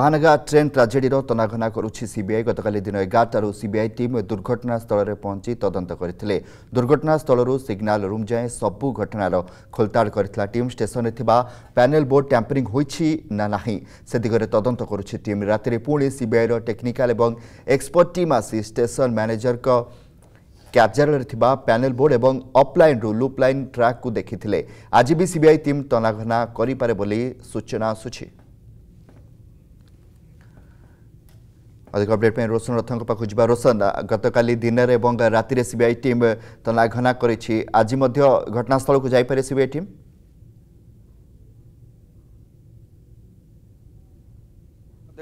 ମହାନଗା train ଟ୍ରାଜେଡିର ତନାଘନା କରୁଛି CBI ଗତକାଲି ଦିନ ଏଗାରଟାରୁ ସିବିଆଇ ଟିମ୍ ଦୁର୍ଘଟଣାସ୍ଥଳରେ ପହଞ୍ଚି ତଦନ୍ତ କରିଥିଲେ ଦୁର୍ଘଟଣାସ୍ଥଳରୁ ସିଗ୍ନାଲ ରୁମ୍ ଯାଏଁ ସବୁ ଘଟଣାର ଖୋଲତାଡ଼ କରିଥିଲା ଟିମ୍ ଷ୍ଟେସନରେ ଥିବା ପ୍ୟାନେଲ୍ ବୋର୍ଡ ଟ୍ୟାମ୍ପରିଂ ହୋଇଛି ନା ନାହିଁ ସେ ଦିଗରେ ତଦନ୍ତ କରୁଛି ଟିମ୍ ରାତିରେ ପୁଣି ସିବିଆଇର ଟେକ୍ନିକାଲ୍ ଏବଂ ଏକ୍ସପର୍ଟ ଟିମ୍ ଆସି ଷ୍ଟେସନ୍ ମ୍ୟାନେଜରଙ୍କ କାର୍ଯ୍ୟାଳୟରେ ଥିବା ପ୍ୟାନେଲ୍ ବୋର୍ଡ ଏବଂ ଅପ୍ଲାଇନ୍ରୁ ଲୁପ୍ ଲାଇନ୍ ଟ୍ରାକ୍କୁ ଦେଖିଥିଲେ ଆଜି ବି ସିବିଆଇ ଟିମ୍ ତନାଘନା କରିପାରେ ବୋଲି ସୂଚନା ଆସୁଛି अधिक अपडेट में रोशन रथ पाक जा रोशन गत काली दिन में रातिर सीबीआई टीम तलाघना कर आज घटनास्थल को जापारे सीबीआई टीम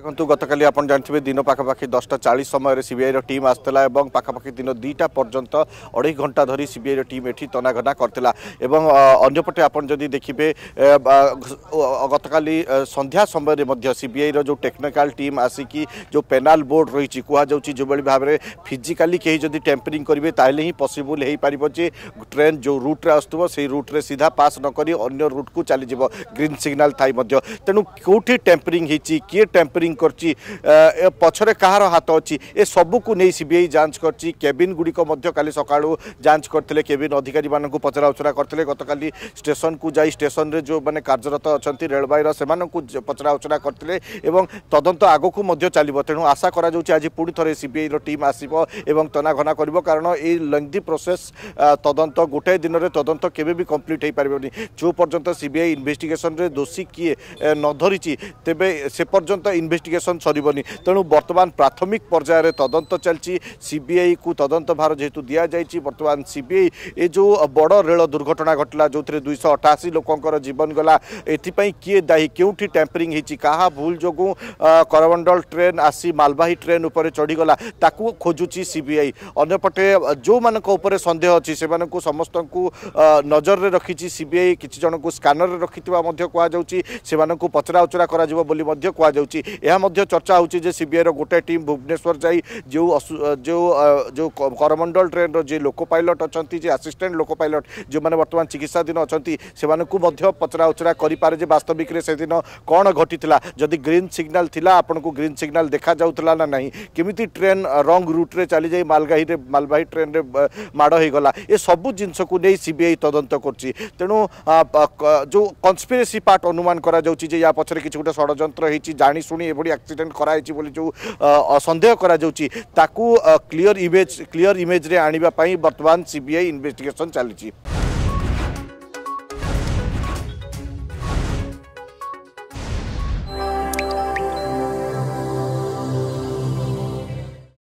দেখুন গতকাল আপনার জাঁথিবে দিন পাখাপাখি দশটা চাশ সময় সিবিআই টিম আসলে এবং পাখাপাখি দিন দুইটা পর্যন্ত অড়াই ঘণ্টা ধর সিবিআই টিম এটি তনাঘনা করে এবং অন্যপটে আপনার যদি দেখবে গতকাল সন্ধ্যা সময় সিবিআই যে টেকনিকাল টিম আসিকি যে পেনাল বোর্ড রয়েছে কুহযাচ্ছি যেভাবে ভাবে ফিজিকালি কে যদি টেম্পরিং করবে তাহলে হি পসিবল হয়ে পাব যে ট্রেন যে রুট্রে আসুব সেই রুট্রে সিধা পাস নকি অন্য রুটকু চালিযোগ গ্রিন সিগনাল থাই তেমন কোটি টেম্পরিং হয়েছি কিয়ে টেম্পরিং ଟ୍ୟାମ୍ପରିଂ କରିଛି ପଛରେ କାହାର ହାତ ଅଛି ଏସବୁକୁ ନେଇ ସିବିଆଇ ଯାଞ୍ଚ କରିଛି କେବିନ୍ ଗୁଡ଼ିକ ମଧ୍ୟ କାଲି ସକାଳୁ ଯାଞ୍ଚ କରିଥିଲେ କେବିନ୍ ଅଧିକାରୀମାନଙ୍କୁ ପଚରା ଉଚରା କରିଥିଲେ ଗତକାଲି ଷ୍ଟେସନକୁ ଯାଇ ଷ୍ଟେସନରେ ଯେଉଁମାନେ କାର୍ଯ୍ୟରତ ଅଛନ୍ତି ରେଳବାଇର ସେମାନଙ୍କୁ ପଚରା ଉଚରା କରିଥିଲେ ଏବଂ ତଦନ୍ତ ଆଗକୁ ମଧ୍ୟ ଚାଲିବ ତେଣୁ ଆଶା କରାଯାଉଛି ଆଜି ପୁଣି ଥରେ ସିବିଆଇର ଟିମ୍ ଆସିବ ଏବଂ ତନାଘନା କରିବ କାରଣ এই লেংদি প্রোসেস তদন্ত গোটাই দিনের তদন্ত কেবে বি কমপ্লিট হয়ে পারবে যে পর্যন্ত সিবিআই ইনভেস্টিগেসন ଦୋଷୀ କିଏ ନ ଧରିଛି ତେବେ সে পর্যন্ত ইনভেস্ট ଇନଭେଷ୍ଟିଗେସନ୍ ସରିବନି ତେଣୁ ବର୍ତ୍ତମାନ ପ୍ରାଥମିକ ପର୍ଯ୍ୟାୟରେ ତଦନ୍ତ ଚାଲିଛି ସିବିଆଇକୁ ତଦନ୍ତ ଭାର ଯେହେତୁ ଦିଆଯାଇଛି ବର୍ତ୍ତମାନ ସିବିଆଇ ଏ ଯେଉଁ ବଡ଼ ରେଳ ଦୁର୍ଘଟଣା ଘଟିଲା ଯେଉଁଥିରେ ଦୁଇଶହ ଅଠାଅଶୀ ଲୋକଙ୍କର ଜୀବନ ଗଲା ଏଥିପାଇଁ କିଏ ଦାୟୀ କେଉଁଠି ଟ୍ୟାମ୍ପରିଂ ହେଇଛି କାହା ଭୁଲ ଯୋଗୁଁ କରମଣ୍ଡଳ ଟ୍ରେନ୍ ଆସି ମାଲବାହୀ ଟ୍ରେନ୍ ଉପରେ ଚଢ଼ିଗଲା ତାକୁ ଖୋଜୁଛି ସିବିଆଇ ଅନ୍ୟପଟେ ଯେଉଁମାନଙ୍କ ଉପରେ ସନ୍ଦେହ ଅଛି ସେମାନଙ୍କୁ ସମସ୍ତଙ୍କୁ ନଜରରେ ରଖିଛି ସିବିଆଇ କିଛି ଜଣଙ୍କୁ ସ୍କାନରରେ ରଖିଥିବା ମଧ୍ୟ କୁହାଯାଉଛି ସେମାନଙ୍କୁ ପଚରାଉଚରା କରାଯିବ ବୋଲି ମଧ୍ୟ କୁହାଯାଉଛି ଏହା ମଧ୍ୟ ଚର୍ଚ୍ଚା ହେଉଛି ଯେ ସିବିଆଇର ଗୋଟେ ଟିମ୍ ଭୁବନେଶ୍ୱର ଯାଇ ଯେଉଁ ଯେଉଁ ଯେଉଁ କରମଣ୍ଡଳ ଟ୍ରେନ୍ର ଯେ ଲୋକ ପାଇଲଟ୍ ଅଛନ୍ତି ଯିଏ ଆସିଷ୍ଟାଣ୍ଟ ଲୋକ ପାଇଲଟ୍ ଯେଉଁମାନେ ବର୍ତ୍ତମାନ ଚିକିତ୍ସାଧୀନ ଅଛନ୍ତି ସେମାନଙ୍କୁ ମଧ୍ୟ ପଚରା ଉଚରା କରିପାରେ ଯେ ବାସ୍ତବିକରେ ସେଦିନ କ'ଣ ଘଟିଥିଲା ଯଦି ଗ୍ରୀନ୍ ସିଗ୍ନାଲ୍ ଥିଲା ଆପଣଙ୍କୁ ଗ୍ରୀନ୍ ସିଗ୍ନାଲ୍ ଦେଖାଯାଉଥିଲା ନା ନାହିଁ କେମିତି ଟ୍ରେନ୍ ରଙ୍ଗ ରୁଟ୍ରେ ଚାଲିଯାଇ ମାଲଗାହିରେ ମାଲବାହୀ ଟ୍ରେନ୍ରେ ମାଡ଼ ହୋଇଗଲା ଏସବୁ ଜିନିଷକୁ ନେଇ ସିବିଆଇ ତଦନ୍ତ କରୁଛି ତେଣୁ ଯେଉଁ କନ୍ସପିରେସି ପାର୍ଟ ଅନୁମାନ କରାଯାଉଛି ଯେ ୟା ପଛରେ କିଛି ଗୋଟେ ଷଡ଼ଯନ୍ତ୍ର ହେଇଛି ଜାଣିଶୁଣି ଏବଂ এভাবে আক্সিডেন্ট করা হয়েছে বলে যে সন্দেহ করা যাচ্ছে তাকে ক্লিয়র ইমেজ ক্লিয়র ইমেজরে আনবা বর্তমান সিবিআই ইনভেস্টিগেসন চালছে